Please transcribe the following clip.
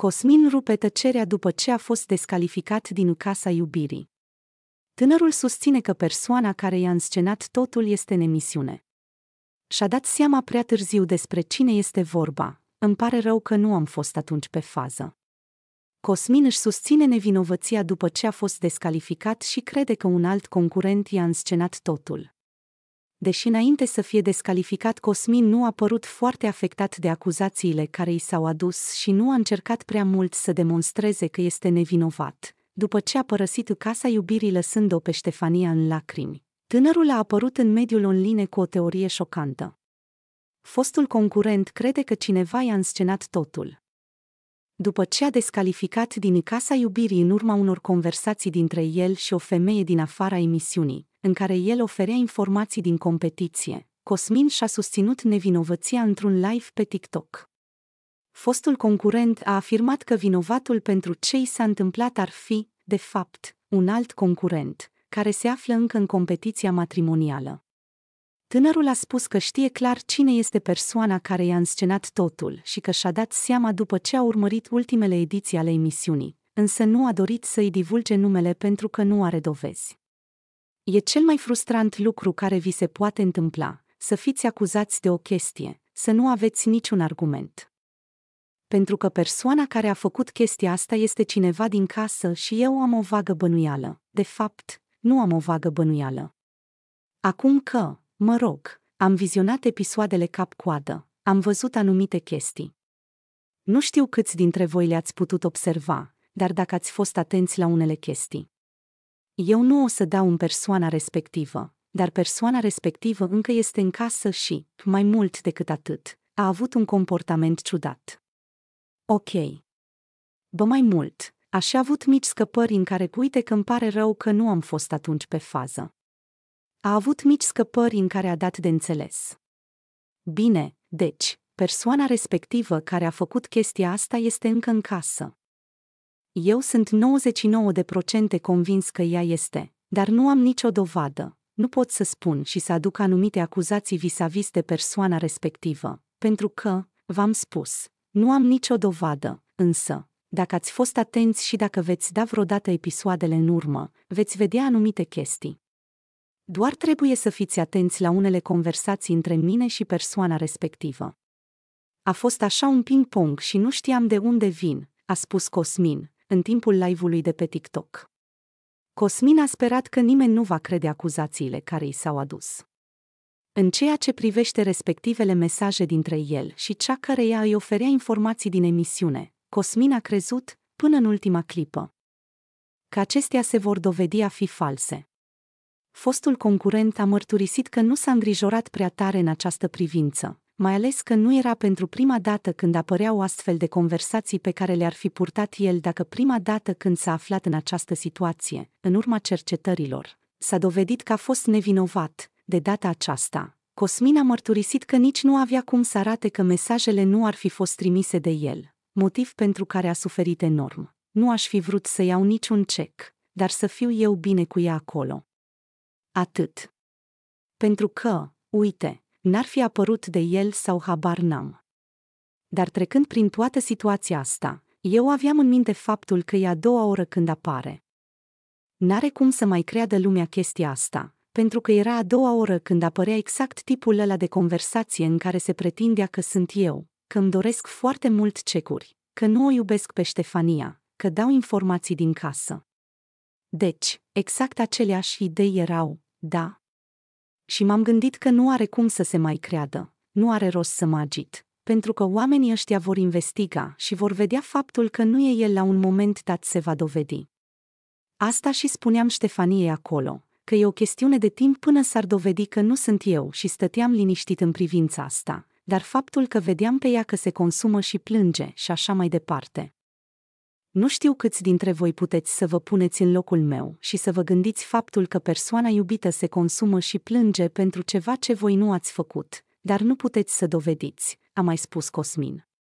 Cosmin rupe tăcerea după ce a fost descalificat din Casa Iubirii. Tânărul susține că persoana care i-a înscenat totul este în emisiune. Și-a dat seama prea târziu despre cine este vorba. Îmi pare rău că nu am fost atunci pe fază. Cosmin își susține nevinovăția după ce a fost descalificat și crede că un alt concurent i-a înscenat totul. Deși înainte să fie descalificat, Cosmin nu a părut foarte afectat de acuzațiile care i s-au adus și nu a încercat prea mult să demonstreze că este nevinovat. După ce a părăsit casa iubirii lăsând-o pe Ștefania în lacrimi, tânărul a apărut în mediul online cu o teorie șocantă. Fostul concurent crede că cineva i-a înscenat totul după ce a descalificat din casa iubirii în urma unor conversații dintre el și o femeie din afara emisiunii în care el oferea informații din competiție, Cosmin și-a susținut nevinovăția într-un live pe TikTok. Fostul concurent a afirmat că vinovatul pentru ce i s-a întâmplat ar fi, de fapt, un alt concurent, care se află încă în competiția matrimonială. Tânărul a spus că știe clar cine este persoana care i-a înscenat totul și că și-a dat seama după ce a urmărit ultimele ediții ale emisiunii, însă nu a dorit să-i divulge numele pentru că nu are dovezi. E cel mai frustrant lucru care vi se poate întâmpla, să fiți acuzați de o chestie, să nu aveți niciun argument. Pentru că persoana care a făcut chestia asta este cineva din casă și eu am o vagă bănuială. De fapt, nu am o vagă bănuială. Acum că, mă rog, am vizionat episoadele cap-coadă, am văzut anumite chestii. Nu știu câți dintre voi le-ați putut observa, dar dacă ați fost atenți la unele chestii. Eu nu o să dau în persoana respectivă, dar persoana respectivă încă este în casă și, mai mult decât atât, a avut un comportament ciudat. Ok. Bă mai mult, aș a avut mici scăpări în care uite că îmi pare rău că nu am fost atunci pe fază. A avut mici scăpări în care a dat de înțeles. Bine, deci, persoana respectivă care a făcut chestia asta este încă în casă. Eu sunt 99% convins că ea este, dar nu am nicio dovadă. Nu pot să spun și să aduc anumite acuzații vis-a-vis de persoana respectivă, pentru că, v-am spus, nu am nicio dovadă, însă, dacă ați fost atenți și dacă veți da vreodată episoadele în urmă, veți vedea anumite chestii. Doar trebuie să fiți atenți la unele conversații între mine și persoana respectivă. A fost așa un ping-pong și nu știam de unde vin, a spus Cosmin, în timpul live-ului de pe TikTok. Cosmin a sperat că nimeni nu va crede acuzațiile care i s-au adus. În ceea ce privește respectivele mesaje dintre el și cea care ea îi oferea informații din emisiune, Cosmin a crezut, până în ultima clipă, că acestea se vor dovedi a fi false. Fostul concurent a mărturisit că nu s-a îngrijorat prea tare în această privință, mai ales că nu era pentru prima dată când apăreau astfel de conversații pe care le-ar fi purtat el dacă prima dată când s-a aflat în această situație, în urma cercetărilor. S-a dovedit că a fost nevinovat, de data aceasta. Cosmin a mărturisit că nici nu avea cum să arate că mesajele nu ar fi fost trimise de el, motiv pentru care a suferit enorm. Nu aș fi vrut să iau niciun cec, dar să fiu eu bine cu ea acolo. Atât. Pentru că, uite, n-ar fi apărut de el sau habar n-am. Dar trecând prin toată situația asta, eu aveam în minte faptul că e a doua oră când apare. N-are cum să mai creadă lumea chestia asta, pentru că era a doua oră când apărea exact tipul ăla de conversație în care se pretindea că sunt eu, că îmi doresc foarte mult cecuri, că nu o iubesc pe Ștefania, că dau informații din casă. Deci, exact aceleași idei erau, da, și m-am gândit că nu are cum să se mai creadă, nu are rost să mă agit, pentru că oamenii ăștia vor investiga și vor vedea faptul că nu e el la un moment dat se va dovedi. Asta și spuneam Ștefaniei acolo, că e o chestiune de timp până s-ar dovedi că nu sunt eu și stăteam liniștit în privința asta, dar faptul că vedeam pe ea că se consumă și plânge și așa mai departe, nu știu câți dintre voi puteți să vă puneți în locul meu și să vă gândiți faptul că persoana iubită se consumă și plânge pentru ceva ce voi nu ați făcut, dar nu puteți să dovediți, a mai spus Cosmin.